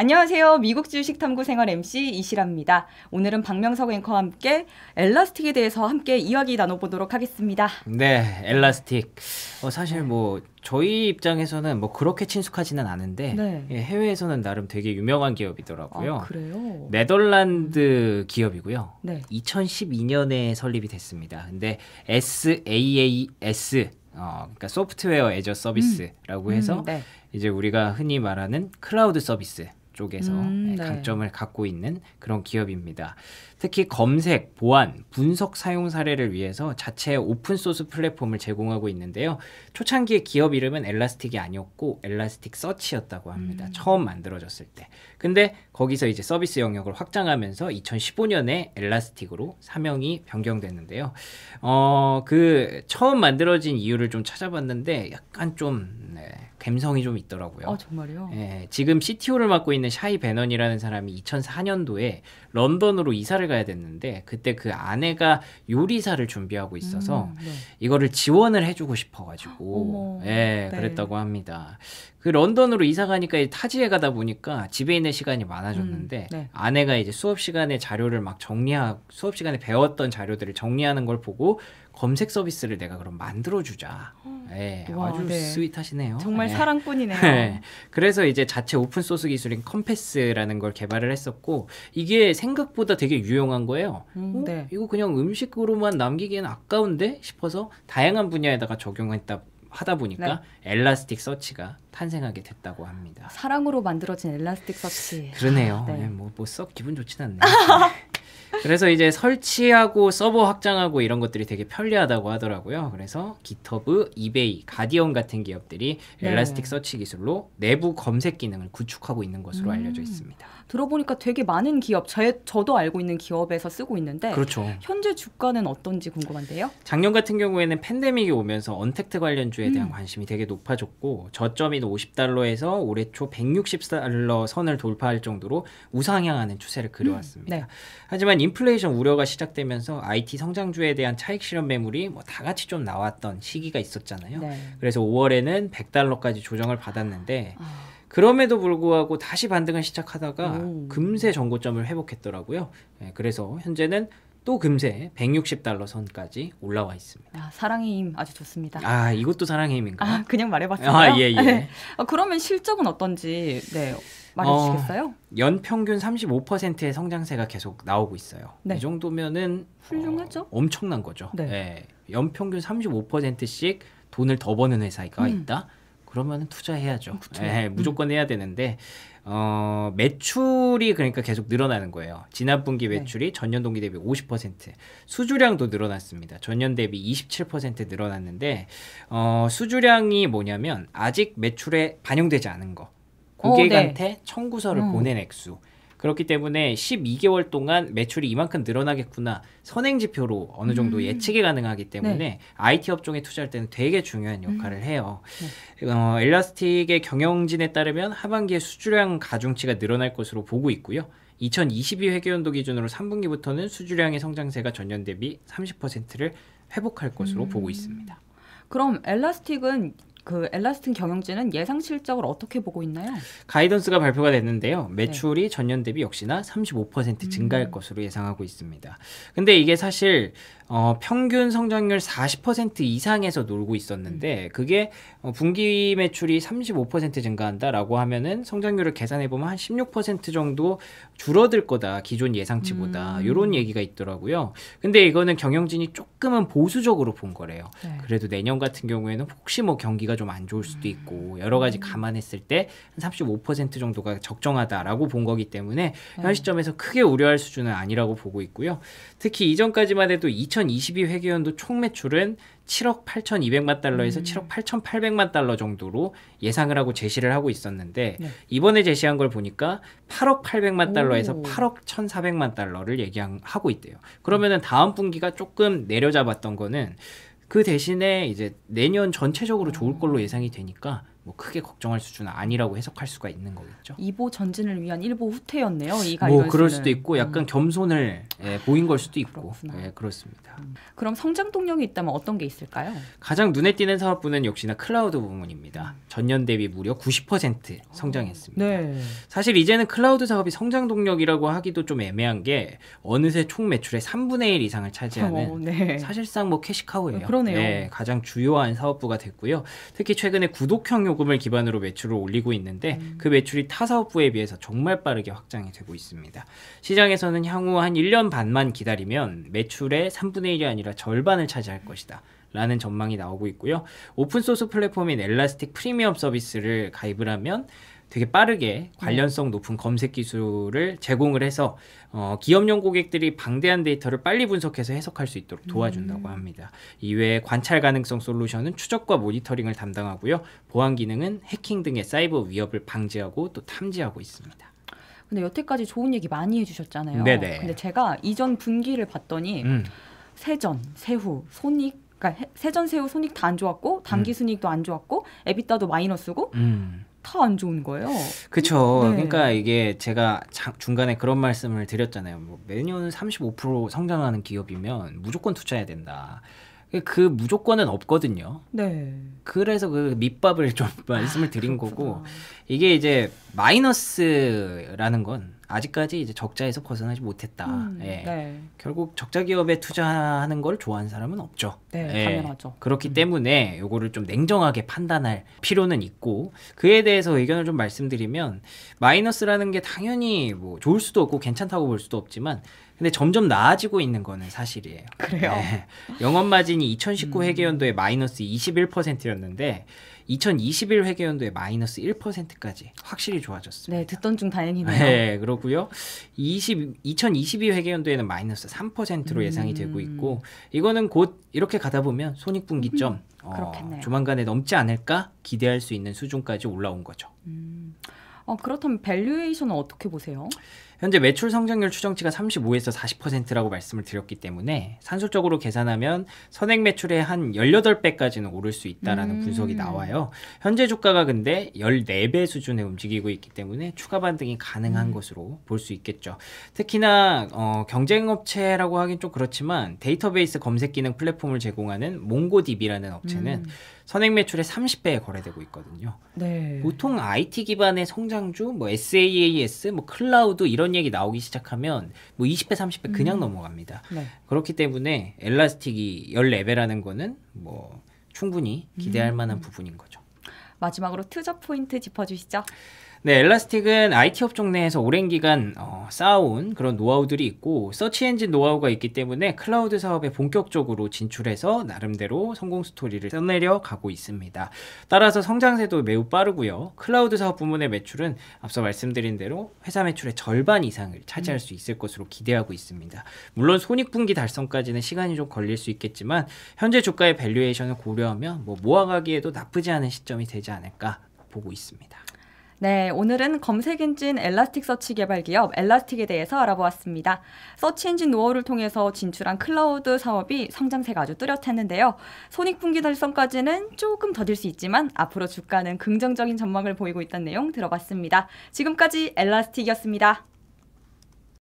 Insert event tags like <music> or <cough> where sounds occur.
안녕하세요. 미국 주식 탐구 생활 MC 이시라입니다. 오늘은 박명석 앵커와 함께 엘라스틱에 대해서 함께 이야기 나눠보도록 하겠습니다. 네, 엘라스틱. 어, 사실 뭐 저희 입장에서는 뭐 그렇게 친숙하지는 않은데 네. 예, 해외에서는 나름 되게 유명한 기업이더라고요. 아, 그래요? 네덜란드 기업이고요. 네. 2012년에 설립이 됐습니다. 근데 SaaS 어, 그러니까 소프트웨어 애저 서비스라고 음, 음. 해서 음, 네. 이제 우리가 흔히 말하는 클라우드 서비스 쪽에서 음, 네, 네. 강점을 갖고 있는 그런 기업입니다. 특히 검색, 보안, 분석 사용 사례를 위해서 자체 오픈소스 플랫폼을 제공하고 있는데요. 초창기의 기업 이름은 엘라스틱이 아니었고 엘라스틱 서치였다고 합니다. 음. 처음 만들어졌을 때. 근데 거기서 이제 서비스 영역을 확장하면서 2015년에 엘라스틱으로 사명이 변경됐는데요. 어, 그 처음 만들어진 이유를 좀 찾아봤는데 약간 좀 네, 감성이 좀 있더라고요. 아, 정말요? 예, 지금 CTO를 맡고 있는 샤이 베넌이라는 사람이 2004년도에 런던으로 이사를 가야 됐는데 그때 그 아내가 요리사를 준비하고 있어서 음, 네. 이거를 지원을 해주고 싶어가지고 <gasps> 예 네, 그랬다고 합니다. 그 런던으로 이사 가니까 타지에 가다 보니까 집에 있는 시간이 많아졌는데 음, 네. 아내가 이제 수업 시간에 자료를 막 정리하고 수업 시간에 배웠던 자료들을 정리하는 걸 보고 검색 서비스를 내가 그럼 만들어 주자. 음. 어. 예, 우와, 아주 네. 스윗하시네요. 정말 네. 사랑꾼이네요. 네. <laughs> 그래서 이제 자체 오픈 소스 기술인 컴패스라는 걸 개발을 했었고 이게 생각보다 되게 유용한 거예요. 음, 어? 네. 이거 그냥 음식으로만 남기기엔 아까운데 싶어서 다양한 분야에다가 적용했다. 하다 보니까 네. 엘라스틱 서치가 탄생하게 됐다고 합니다. 사랑으로 만들어진 엘라스틱 서치. 그러네요. 아, 네. 예, 뭐, 뭐 썩 기분 좋진 않네요. <laughs> 그래서 이제 설치하고 서버 확장하고 이런 것들이 되게 편리하다고 하더라고요. 그래서 기터브, 이베이, 가디언 같은 기업들이 네. 엘라스틱 서치 기술로 내부 검색 기능을 구축하고 있는 것으로 음. 알려져 있습니다. 들어보니까 되게 많은 기업, 제, 저도 알고 있는 기업에서 쓰고 있는데 그렇죠. 현재 주가는 어떤지 궁금한데요. 작년 같은 경우에는 팬데믹이 오면서 언택트 관련주에 음. 대한 음. 관심이 되게 높아졌고 저점인 50달러에서 뭐 올해 초 160달러 선을 돌파할 정도로 우상향하는 추세를 그려왔습니다. 음. 네. 하지만 그동 인플레이션 우려가 시작되면서 IT 성장주에 대한 차익 실현 매물이 뭐 다 같이 좀 나왔던 시기가 있었잖아요. 네. 그래서 5월에는 100달러까지 조정을 받았는데 아... 그럼에도 불구하고 다시 반등을 시작하다가 오. 금세 정고점을 회복했더라고요. 네, 그래서 현재는 또 금세 160달러 선까지 올라와 있습니다. 아, 사랑의 힘 아주 좋습니다. 아 이것도 사랑의 힘인가? 아 그냥 말해봤어요. 아예 예. 예. 아, 그러면 실적은 어떤지 네 말해주시겠어요? 어, 연 평균 35%의 성장세가 계속 나오고 있어요. 네. 이 정도면은 훌륭하죠. 어, 엄청난 거죠. 네. 예. 연 평균 35%씩 돈을 더 버는 회사가 음. 있다. 그러면 투자해야죠. 예, 무조건 음. 해야 되는데 어, 매출이 그러니까 계속 늘어나는 거예요. 지난 분기 네. 매출이 네. 전년 동기 대비 50%, 수주량도 늘어났습니다. 전년 대비 27% 늘어났는데 어, 수주량이 뭐냐면 아직 매출에 반영되지 않은 거. 고객한테 오, 네. 청구서를 음. 보낸 액수. 그렇기 때문에 12개월 동안 매출이 이만큼 늘어나겠구나 선행지표로 어느 정도 음. 예측이 가능하기 때문에 네. IT 업종에 투자할 때는 되게 중요한 음. 역할을 음. 해요. 네. 어, 엘라스틱의 경영진에 따르면 하반기에 수주량 가중치가 늘어날 것으로 보고 있고요. 2022 회계연도 기준으로 3분기부터는 수주량의 성장세가 전년 대비 30%를 회복할 것으로 음. 보고 있습니다. 그럼 엘라스틱은 그 엘라스틴 경영진은 예상 실적을 어떻게 보고 있나요? 가이던스가 발표가 됐는데요. 네. 매출이 네. 전년 대비 역시나 35% 음. 증가할 것으로 예상하고 있습니다. 근데 이게 사실 어, 평균 성장률 40% 이상에서 놀고 있었는데 음. 그게 어, 분기 매출이 35% 증가한다라고 하면은 성장률을 계산해 보면 한 16% 정도 줄어들 거다 기존 예상치보다 이런 음. 얘기가 있더라고요. 근데 이거는 경영진이 조금은 보수적으로 본 거래요. 네. 그래도 내년 같은 경우에는 혹시 뭐 경기가 좀안 좋을 수도 있고 여러 가지 음. 감안했을 때 한 35% 정도가 적정하다라고 본 거기 때문에 네. 현 시점에서 크게 우려할 수준은 아니라고 보고 있고요. 특히 이전까지만 해도 2022 회계연도 총 매출은 7억 8,200만 달러에서 음. 7억 8,800만 달러 정도로 예상을 하고 제시를 하고 있었는데 네. 이번에 제시한 걸 보니까 8억 800만 달러에서 오. 8억 1,400만 달러를 얘기하고 있대요. 그러면은 다음 분기가 조금 내려잡았던 거는 그 대신에 이제 내년 전체적으로 좋을 걸로 예상이 되니까 뭐 크게 걱정할 수준은 아니라고 해석할 수가 있는 거겠죠. 이보 전진을 위한 일보 후퇴였네요. 이가 뭐 그럴 수도 있고 약간 음. 겸손을 예, 보인 걸 수도 있고 예, 그렇습니다. 음. 그럼 성장 동력이 있다면 어떤 게 있을까요? 가장 눈에 띄는 사업부는 역시나 클라우드 부문입니다. 음. 전년 대비 무려 90% 성장했습니다. 어. 네. 사실 이제는 클라우드 사업이 성장 동력이라고 하기도 좀 애매한 게 어느새 총 매출의 3분의 1 이상을 차지하는 어, 네. 사실상 뭐 캐시카우예요. 어, 그러네요. 네, 가장 주요한 사업부가 됐고요. 특히 최근에 구독형 요금을 기반으로 매출을 올리고 있는데 음. 그 매출이 타 사업부에 비해서 정말 빠르게 확장이 되고 있습니다. 시장에서는 향후 한 1년 반만 기다리면 매출의 3분의 1이 아니라 절반을 차지할 것이다. 라는 전망이 나오고 있고요. 오픈소스 플랫폼인 엘라스틱 프리미엄 서비스를 가입을 하면 되게 빠르게 네. 관련성 높은 검색 기술을 제공을 해서 어, 기업용 고객들이 방대한 데이터를 빨리 분석해서 해석할 수 있도록 도와준다고 음. 합니다. 이외에 관찰 가능성 솔루션은 추적과 모니터링을 담당하고요. 보안 기능은 해킹 등의 사이버 위협을 방지하고 또 탐지하고 있습니다. 근데 여태까지 좋은 얘기 많이 해주셨잖아요. 네네. 근데 제가 이전 분기를 봤더니 음. 세전, 세후, 손익 그러니까 세전 세후 손익 다 안 좋았고 단기 음. 순익도안 좋았고 에비타도 마이너스고 음. 다안 좋은 거예요. 그렇죠. 네. 그러니까 이게 제가 자, 중간에 그런 말씀을 드렸잖아요. 뭐 매년 35% 성장하는 기업이면 무조건 투자해야 된다. 그 무조건은 없거든요. 네. 그래서 그 밑밥을 좀 <laughs> 말씀을 드린 아, 거고 이게 이제 마이너스라는 건 아직까지 이제 적자에서 벗어나지 못했다. 음, 예. 네. 결국 적자 기업에 투자하는 걸 좋아하는 사람은 없죠. 네, 예. 당연하죠. 그렇기 음. 때문에 요거를 좀 냉정하게 판단할 필요는 있고 그에 대해서 의견을 좀 말씀드리면 마이너스라는 게 당연히 뭐 좋을 수도 없고 괜찮다고 볼 수도 없지만 근데 점점 나아지고 있는 거는 사실이에요. 그래요. 예. 영업 마진이 2019 회계연도에 마이너스 21%였는데 2021 회계연도에 마이너스 1%까지 확실히 좋아졌습니다. 네, 듣던 중 다행이네요. 네, 그렇고요. 20, 2022 회계연도에는 마이너스 3%로 예상이 음. 되고 있고 이거는 곧 이렇게 가다 보면 손익분기점 음. 어, 조만간에 넘지 않을까 기대할 수 있는 수준까지 올라온 거죠. 음. 어, 그렇다면 밸류에이션은 어떻게 보세요? 현재 매출 성장률 추정치가 35에서 40%라고 말씀을 드렸기 때문에 산술적으로 계산하면 선행 매출의 한 18배까지는 오를 수 있다라는 음. 분석이 나와요. 현재 주가가 근데 14배 수준에 움직이고 있기 때문에 추가 반등이 가능한 음. 것으로 볼 수 있겠죠. 특히나 어, 경쟁업체라고 하긴 좀 그렇지만 데이터베이스 검색 기능 플랫폼을 제공하는 몽고딥이라는 업체는 음. 선행 매출의 30배에 거래되고 있거든요. 네. 보통 IT 기반의 성장주, 뭐 SaaS, 뭐 클라우드 이런 이런 얘기 나오기 시작하면 뭐 20배 30배 음. 그냥 음. 넘어갑니다. 네. 그렇기 때문에 엘라스틱이 14배라는 거는 뭐 충분히 기대할 음. 만한 부분인 거죠. 마지막으로 투자 포인트 짚어주시죠. 네, 엘라스틱은 IT 업종 내에서 오랜 기간 어, 쌓아온 그런 노하우들이 있고 서치 엔진 노하우가 있기 때문에 클라우드 사업에 본격적으로 진출해서 나름대로 성공 스토리를 써내려 가고 있습니다. 따라서 성장세도 매우 빠르고요. 클라우드 사업 부문의 매출은 앞서 말씀드린 대로 회사 매출의 절반 이상을 차지할 음. 수 있을 것으로 기대하고 있습니다. 물론 손익분기 달성까지는 시간이 좀 걸릴 수 있겠지만 현재 주가의 밸류에이션을 고려하면 뭐 모아가기에도 나쁘지 않은 시점이 되지 않을까 보고 있습니다. 네, 오늘은 검색 엔진 엘라스틱 서치 개발 기업 엘라스틱에 대해서 알아보았습니다. 서치 엔진 노어를 통해서 진출한 클라우드 사업이 성장세가 아주 뚜렷했는데요. 손익분기 달성까지는 조금 더딜 수 있지만 앞으로 주가는 긍정적인 전망을 보이고 있다는 내용 들어봤습니다. 지금까지 엘라스틱이었습니다.